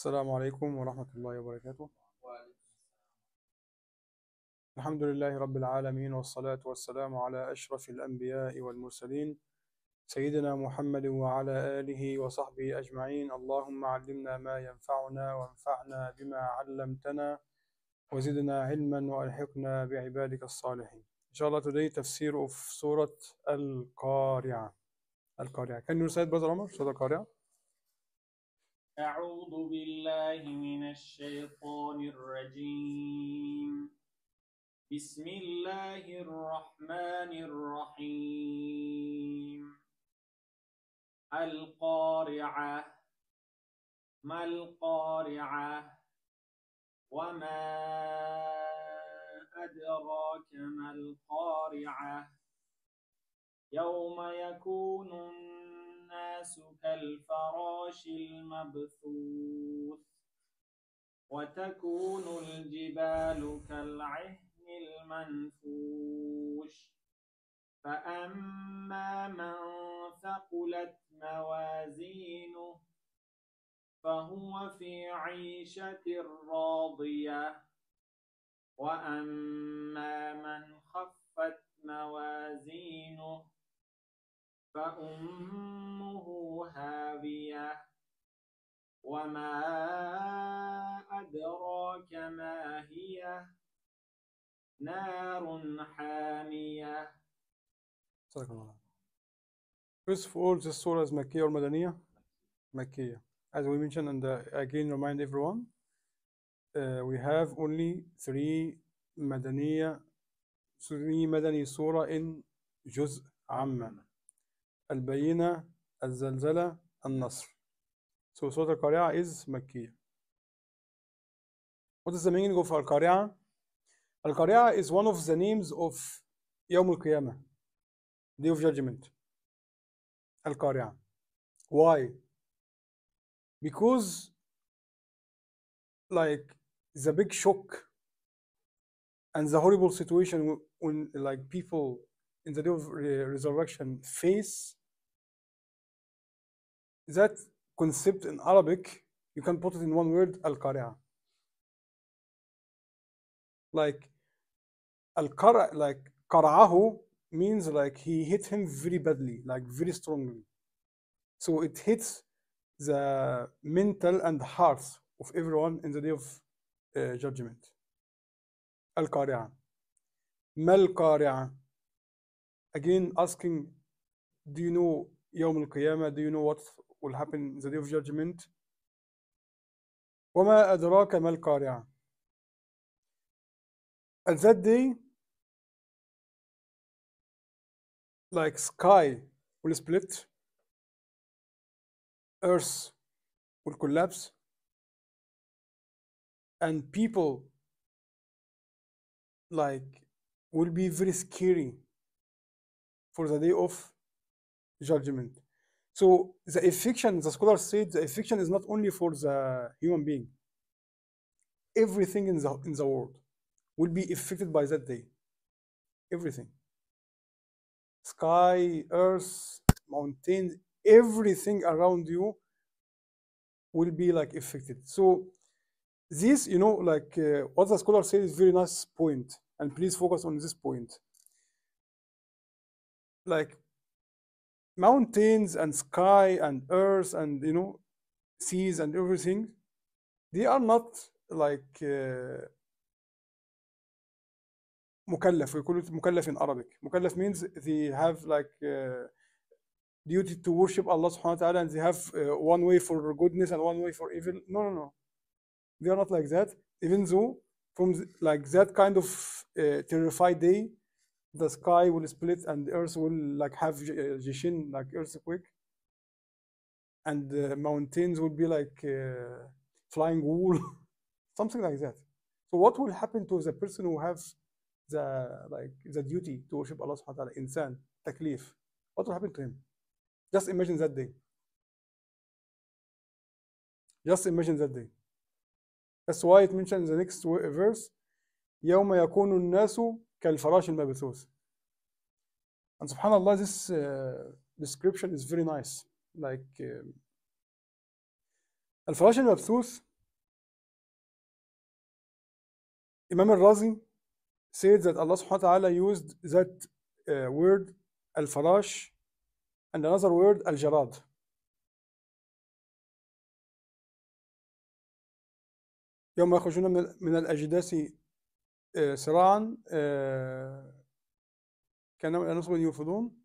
السلام عليكم ورحمة الله وبركاته الحمد لله رب العالمين والصلاة والسلام على أشرف الأنبياء والمرسلين سيدنا محمد وعلى آله وصحبه أجمعين اللهم علمنا ما ينفعنا وانفعنا بما علمتنا وزدنا علما وألحقنا بعبادك الصالحين إن شاء الله today تفسير في سورة القارعة القارعة كان يرسل recite عمر سورة القارعة أعوذ بالله من الشيطان الرجيم بسم الله الرحمن الرحيم القارعة ما القارعة وما أدراك ما القارعة يوم يكون الناس كالفراش المبثوث وتكون الجبال كالعهن المنفوش فأما من ثقلت موازينه فهو في عيشة راضية وأما من خفت موازينه فأمه هاوية وما أدراك ما هي نار حامية First of all, this surah is Makkiya or Madaniya? Makkiya. As we mentioned and uh, again remind everyone, uh, we have only three Madaniya, three Madani surah in Juz Amman. البينة الزلزلة النصر so سورة القارعة is مكية What is the meaning of القارعة? القارعة is one of the names of يوم القيامة Day of Judgment القارعة Why? Because like the big shock and the horrible situation when like people in the day of resurrection face that concept in Arabic, you can put it in one word, al-qari'ah. Like, al-qara, like, qara'ahu means like he hit him very badly, like very strongly. So it hits the mental and hearts of everyone in the day of uh, judgment. Al-qari'ah. Mal qari'ah. Again, asking, do you know Yawm al-Qiyamah? Do you know what will happen in the day of judgment. وَمَا أَدْرَاكَ مَا الْقَارِعَةِ At that day, like sky will split, earth will collapse, and people like will be very scary for the day of judgment. So the affection, the scholar said, the affection is not only for the human being. Everything in the, in the world will be affected by that day. Everything. Sky, earth, mountains, everything around you will be like affected. So this, you know, like uh, what the scholar said is very nice point, and please focus on this point. Like mountains and sky and earth and you know seas and everything they are not like uh, مكلف we call it مكلف in Arabic مكلف means they have like uh, duty to worship Allah subhanahu wa ta'ala and they have uh, one way for goodness and one way for evil no no no they are not like that even though from like that kind of uh, terrified day the sky will split and the earth will like have jishin uh, like earthquake and the mountains will be like uh, flying wool something like that so what will happen to the person who has the like the duty to worship allah subhanahu wa ta'ala insan taklif what will happen to him just imagine that day just imagine that day that's why it mentions the next verse يوم يكون الناس كالفراش المبثوث and subhanallah this uh, description is very nice like uh, الفراش المبثوث Imam al-Razi said that Allah subhanahu wa ta'ala used that uh, word الفراش and another word الجراد يوم يخرجون من الأجداث صراعا كأنهم لا نصب يوفضون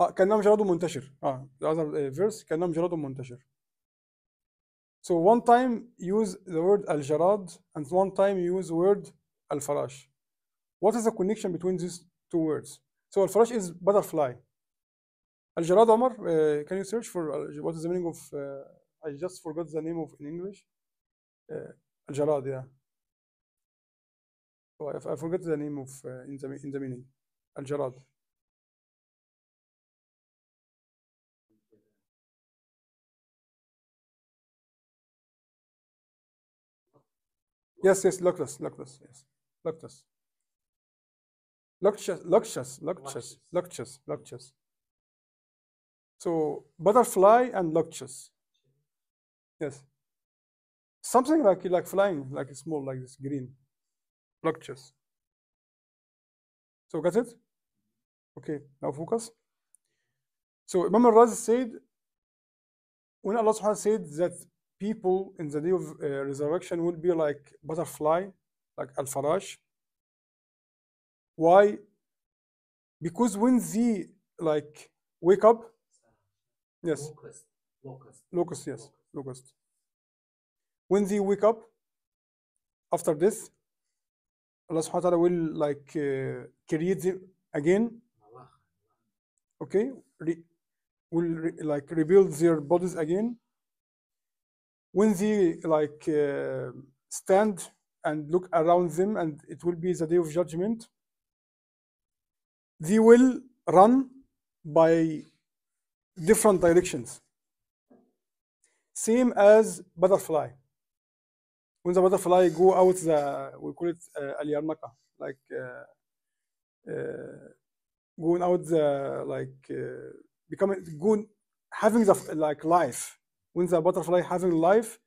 اه كأنهم جراد منتشر اه هذا فيرس verse كأنهم جراد منتشر so one time use the word الجراد and one time use word الفراش what is the connection between these two words so الفراش is butterfly الجراد عمر uh, can you search for uh, what is the meaning of uh, I just forgot the name of in English uh, الجراد yeah Oh, I, I forgot the name of uh, in the in the meaning. Al Jarad. Yes, yes, Loctus, Loctus, yes, Loctus. Loctus, Loctus, Loctus, Loctus, Loctus. So butterfly and Loctus. Yes. Something like like flying, like small, like this green lectures. So got it? Okay, now focus. So Imam al-Razi said, when Allah subhanahu said that people in the day of uh, resurrection will be like butterfly, like al Why? Because when they like wake up, yes, locust, locust, locust yes, locust. When they wake up after death, Allah subhanahu wa ta'ala will like uh, create them again. Okay, re will re like rebuild their bodies again. When they like uh, stand and look around them, and it will be the day of judgment. They will run by different directions, same as butterfly when the butterfly go out the we call it uh, aliyarnaka like uh, uh, going out the like uh, becoming going having the like life when the butterfly having life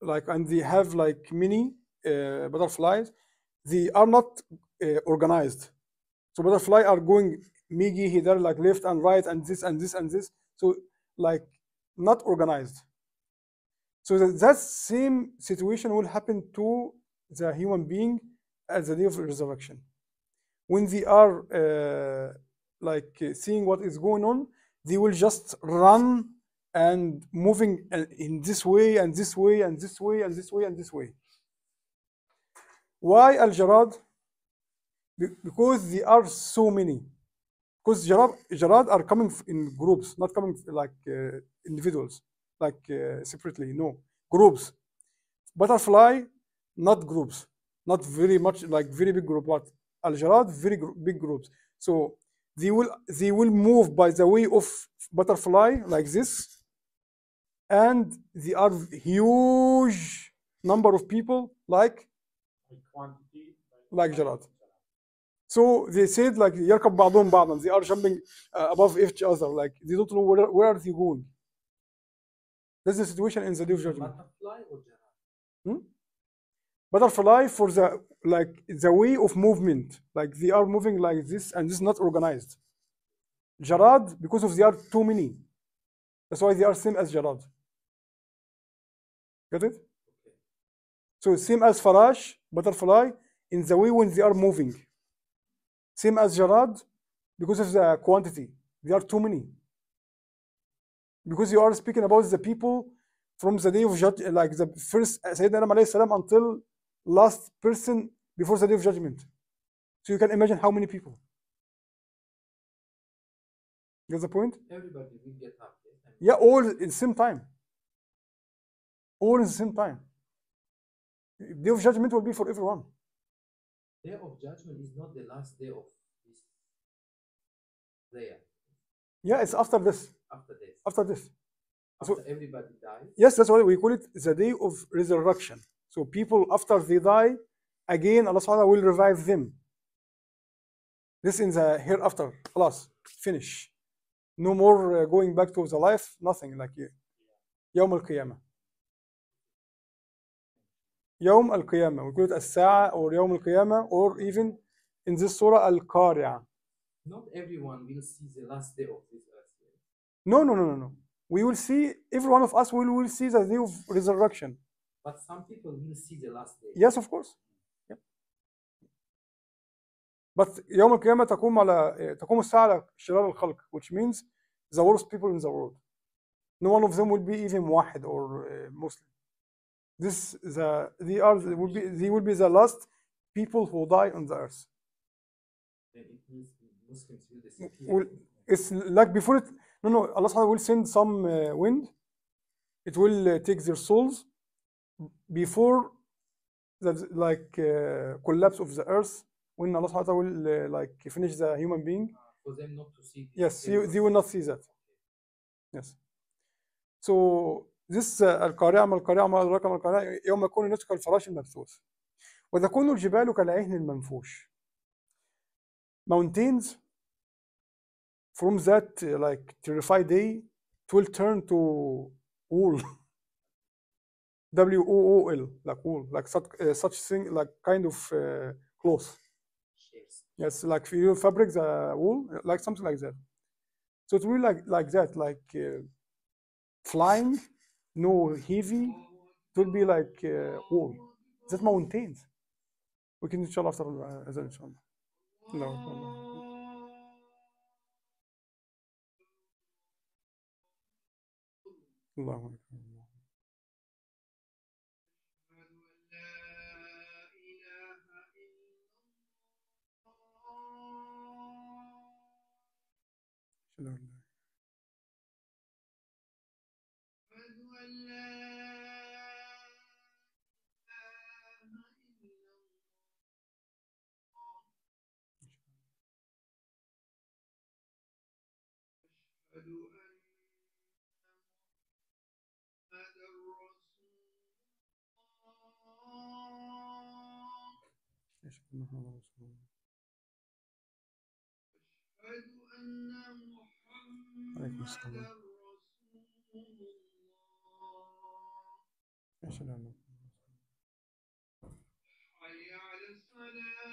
like and they have like many uh, butterflies they are not uh, organized so butterfly are going migi here like left and right and this and this and this so like not organized so that, that same situation will happen to the human being at the day of resurrection. When they are uh, like uh, seeing what is going on, they will just run and moving uh, in this way and this way and this way and this way and this way. Why Al Jarad? Because there are so many. Because Jarad, are coming in groups, not coming like uh, individuals like uh, separately. No, groups. Butterfly, not groups, not very much like very big group, but al jarad very gr big groups. So they will they will move by the way of butterfly like this, and they are huge number of people like like jarad. So they said like They are jumping uh, above each other. Like they don't know where where are they going. This is the situation in the day of judgment. Butterfly or hmm? Butterfly for the like the way of movement, like they are moving like this, and this is not organized. Jarad because of they are too many. That's why they are same as Jarad. Got it? So same as Farash, butterfly, in the way when they are moving. Same as Jarad because of the quantity. They are too many because you are speaking about the people from the day of judgment, like the first Sayyidina Adam salam until last person before the day of judgment. So you can imagine how many people. Get the point? Everybody will get up. Yeah, all in the same time. All in the same time. Day of judgment will be for everyone. Day of judgment is not the last day of this prayer. Yeah, it's after this. After death. After death. After so, everybody dies. Yes, that's why we call it the day of resurrection. So people after they die, again Allah Subhanahu will revive them. This in the hereafter, Allah, finish. No more uh, going back to the life, nothing like you. يوم القيامة. يوم القيامة. We call it الساعة or يوم القيامة or even in this surah Al-Qari'ah. Not everyone will see the last day of this earth. No, no, no, no, no. We will see, every one of us will, will see the new resurrection. But some people will see the last day. Yes, of course. But يوم القيامة تقوم على تقوم الساعة على شرار الخلق which means the worst people in the world. No one of them will be even واحد or eh, Muslim. This the they are they will be they will be the last people who die on the earth. Well, it's like before it No, no, الله سبحانه will send some uh, wind it will uh, take their souls before the like uh, collapse of the earth when Allah سبحانه will uh, like finish the human being for them not to see yes they will not see that yes so this القارعة ما القارعة ما أدراك ما القارعة يوم يكون الناس كالفراش المبثوث وتكون الجبال كالعهن المنفوش mountains from that uh, like terrified day, it will turn to wool. W O O L, like wool, like such, uh, such thing, like kind of uh, cloth. Yes. yes, like fabric, the wool, uh, like something like that. So it's really like like that, like uh, flying, no heavy. It will be like uh, wool. That mountains. We can inshallah after uh, inshallah. No. no. الله أكبر أشهد أن أشهد أن أشهد محمدا رسول الله أشهد أن أشهد أن حي على الصلاة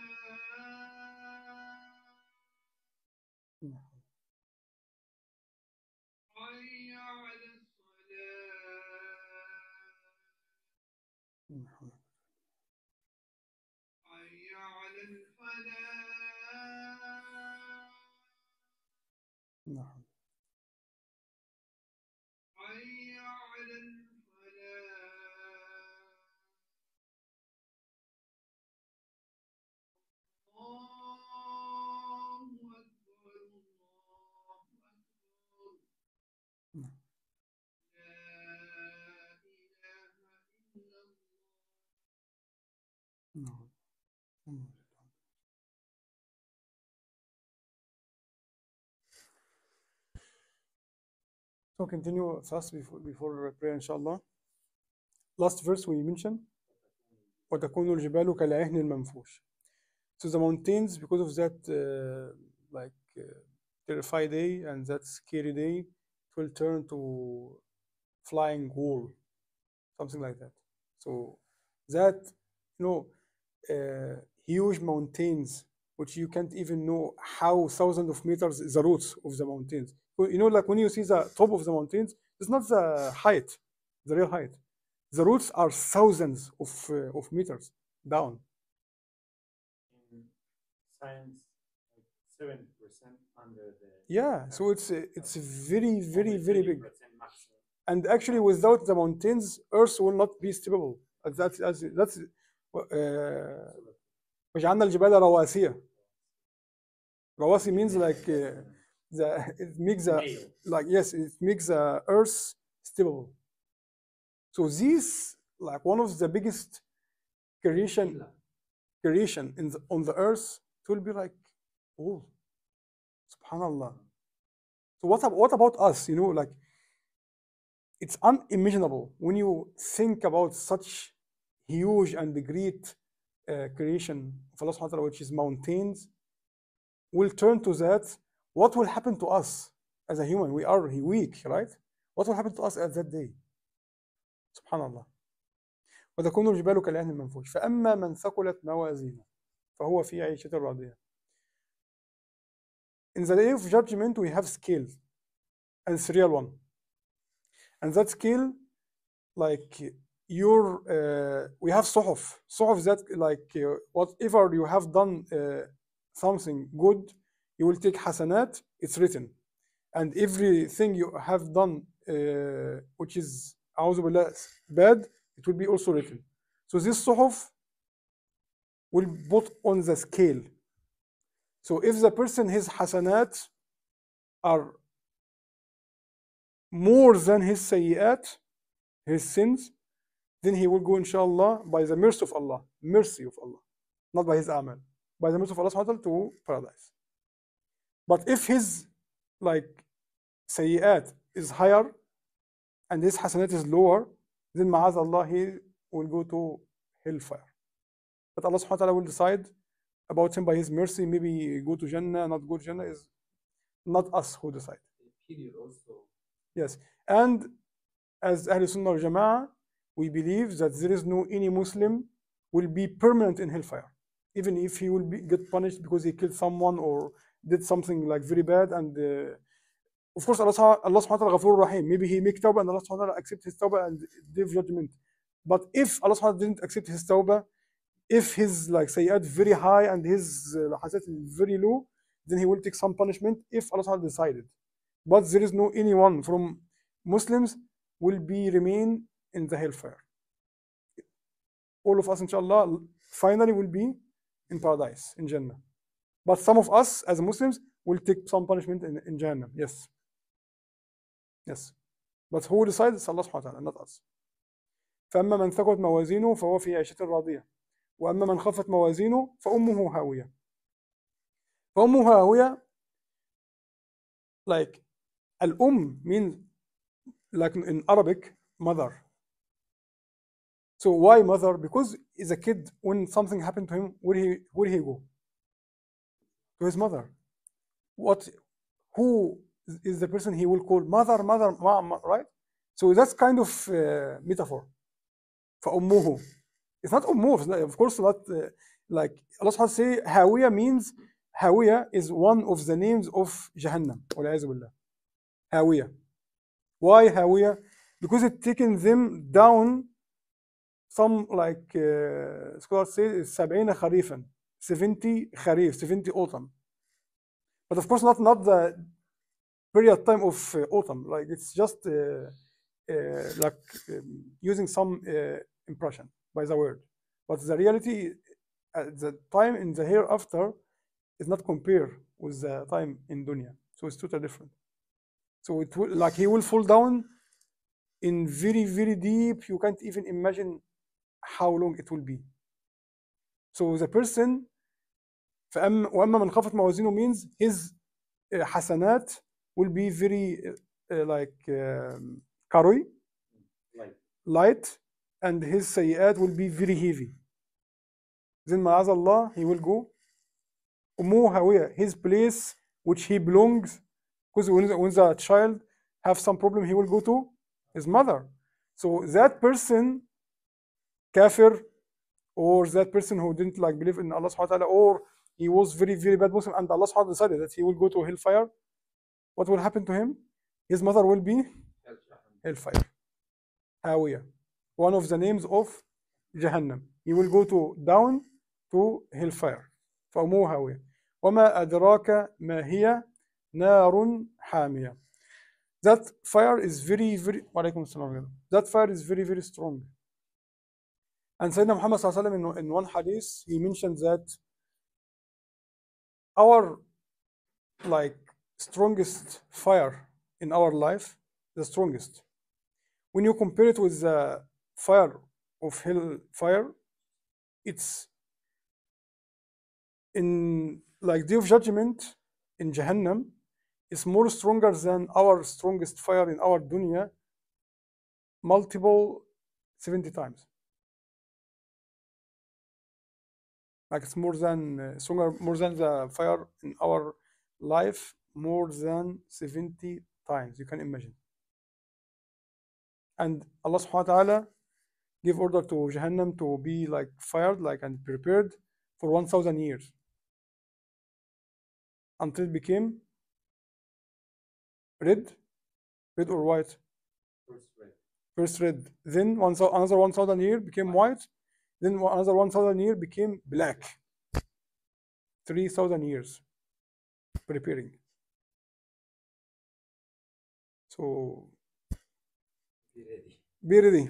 No. So continue fast before, before prayer, inshallah. Last verse we mentioned, وَتَكُونُ الْجِبَالُ كَالْعِهْنِ الْمَنْفُوشِ So the mountains, because of that, uh, like, uh, day and that scary day, it will turn to flying wall, something like that. So that, you know, uh, huge mountains, which you can't even know how thousands of meters the roots of the mountains you know, like when you see the top of the mountains, it's not the height, the real height. The roots are thousands of uh, of meters down. Yeah, so it's uh, it's very very very big. And actually, without the mountains, Earth will not be stable. Uh, that's that's that's. وجعلنا الجبال رواسية. رواسي means like. Uh, the it makes the like yes, it makes the earth stable. So this like one of the biggest creation creation in the, on the earth. It will be like oh, subhanallah. So what what about us? You know, like it's unimaginable when you think about such huge and great uh, creation of Allah subhanahu wa ta'ala, which is mountains, we will turn to that what will happen to us as a human? We are weak, right? What will happen to us at that day? سبحان الله. وتكون الجبال كالعهن المنفوش فأما من ثقلت موازينه فهو في عيشة راضية. In the day of judgment we have scale and it's real one. And that scale like your uh, we have صحف صحف that like uh, whatever you have done uh, something good you will take hasanat, it's written. And everything you have done, uh, which is bad, it will be also written. So this suhuf will put on the scale. So if the person, his hasanat are more than his sayyat, his sins, then he will go inshallah by the mercy of Allah, mercy of Allah, not by his amal, by the mercy of Allah to paradise. But if his like sayyat is higher and his hasanat is lower, then ma'az Allah, he will go to hellfire. But Allah subhanahu wa ta'ala will decide about him by his mercy, maybe go to Jannah, not go to Jannah is not us who decide. Yes. And as Ahlul Sunnah al Jama'ah, we believe that there is no any Muslim will be permanent in hellfire, even if he will be, get punished because he killed someone or did something like very bad and uh, of course Allah, subhanahu wa ta'ala Rahim maybe he make tawbah and Allah subhanahu wa ta'ala accept his tawbah and give judgment but if Allah subhanahu wa ta'ala didn't accept his tawbah if his like sayyad very high and his uh, is very low then he will take some punishment if Allah subhanahu wa ta'ala decided but there is no anyone from Muslims will be remain in the hellfire all of us inshallah finally will be in paradise in Jannah But some of us as Muslims will take some punishment in, in Jahannam. Yes. Yes. But who decides? It's Allah subhanahu wa ta'ala, not us. فأما من ثقلت موازينه فهو في عيشة راضية وأما من خفت موازينه فأمه هاوية فأمه هاوية like الأم means like in Arabic mother so why mother because is a kid when something happened to him where he where he go to his mother. What, who is the person he will call mother, mother, mom, right? So that's kind of uh, metaphor for ummuhu. It's not ummuhu, of course, not uh, like Allah says, say Hawiya means Hawiya is one of the names of Jahannam. Hawiya. Why Hawiya? Because it taken them down some like uh, scholars say 70 kharifan 70 Kharif, 70 autumn. But of course, not, not the period time of uh, autumn. Like it's just uh, uh, like um, using some impression by the word. But the reality at the time in the hereafter is not compared with the time in dunya. So it's totally different. So it will, like he will fall down in very, very deep. You can't even imagine how long it will be. So the person فأم واما من خفت موازينه means his uh, حسنات will be very uh, uh, like um, light. and his سيئات will be very heavy then معاذ الله he will go أمه هاوية his place which he belongs because when, when the child have some problem he will go to his mother so that person kafir or that person who didn't like believe in Allah subhanahu wa ta'ala or he was very, very bad Muslim, and Allah subhanahu decided that he will go to hellfire, what will happen to him? His mother will be hellfire. Hawiyah. One of the names of Jahannam. He will go to down to hellfire. فأمه هاوية. وما أدراك ما هي نار حامية. That fire is very, very, وعليكم السلام That fire is very, very strong. And Sayyidina Muhammad in, in one hadith, he mentioned that our like strongest fire in our life, the strongest. When you compare it with the fire of hell, fire, it's in like day of judgment in Jahannam is more stronger than our strongest fire in our dunya multiple 70 times. like it's more than uh, stronger more than the fire in our life more than 70 times you can imagine and Allah subhanahu wa ta'ala give order to Jahannam to be like fired like and prepared for 1000 years until it became red red or white first red then one, another 1000 year became white then another 1,000 years became black. 3,000 years preparing. So be ready. Be ready.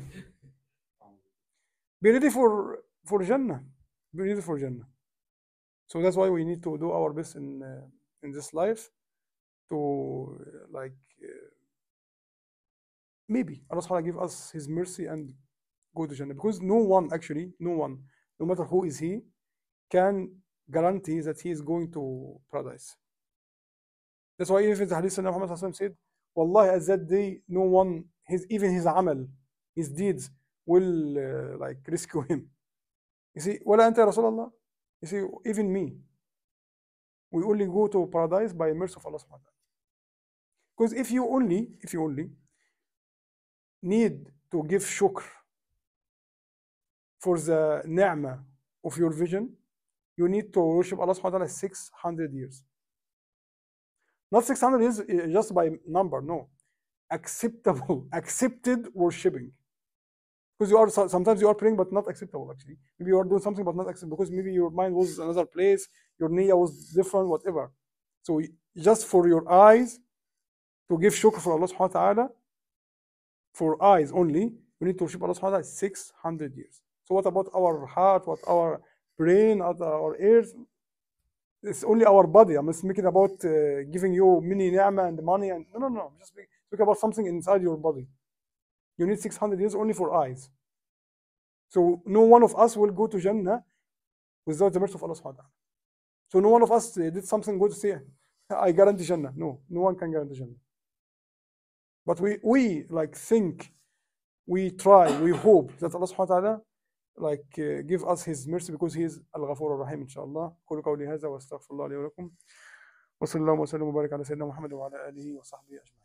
Be ready for for Jannah. Be ready for Jannah. So that's why we need to do our best in uh, in this life to like uh, maybe Allah give us His mercy and go to Jannah because no one actually, no one, no matter who is he, can guarantee that he is going to paradise. That's why even the Hadith of Muhammad said, Wallahi, as that day, no one, his even his amal, his deeds will uh, like rescue him. You see, ولا أنت يا You see, even me. We only go to paradise by mercy of Allah subhanahu wa ta'ala. Because if you only, if you only need to give shukr for the ni'mah of your vision, you need to worship Allah subhanahu wa ta'ala 600 years. Not 600 years eh, just by number, no. Acceptable, accepted worshipping. Because you are sometimes you are praying but not acceptable actually. Maybe you are doing something but not acceptable because maybe your mind was another place, your niyyah was different, whatever. So just for your eyes, to give shukr for Allah subhanahu wa ta'ala, for eyes only, you need to worship Allah subhanahu wa ta'ala 600 years. So what about our heart, what our brain, our ears? It's only our body. I'm just speaking about uh, giving you mini ni'mah and money. And, no, no, no. Just speak, speak about something inside your body. You need 600 years only for eyes. So no one of us will go to Jannah without the mercy of Allah subhanahu wa ta'ala. So no one of us uh, did something good to say, I guarantee Jannah. No, no one can guarantee Jannah. But we, we like think, we try, we hope that Allah subhanahu wa ta'ala like uh, give us his mercy because he is الغفور الرحيم ان شاء الله قولوا قولي هذا واستغفر الله لي ولكم وصلى الله وسلم وبارك على سيدنا محمد وعلى اله وصحبه اجمعين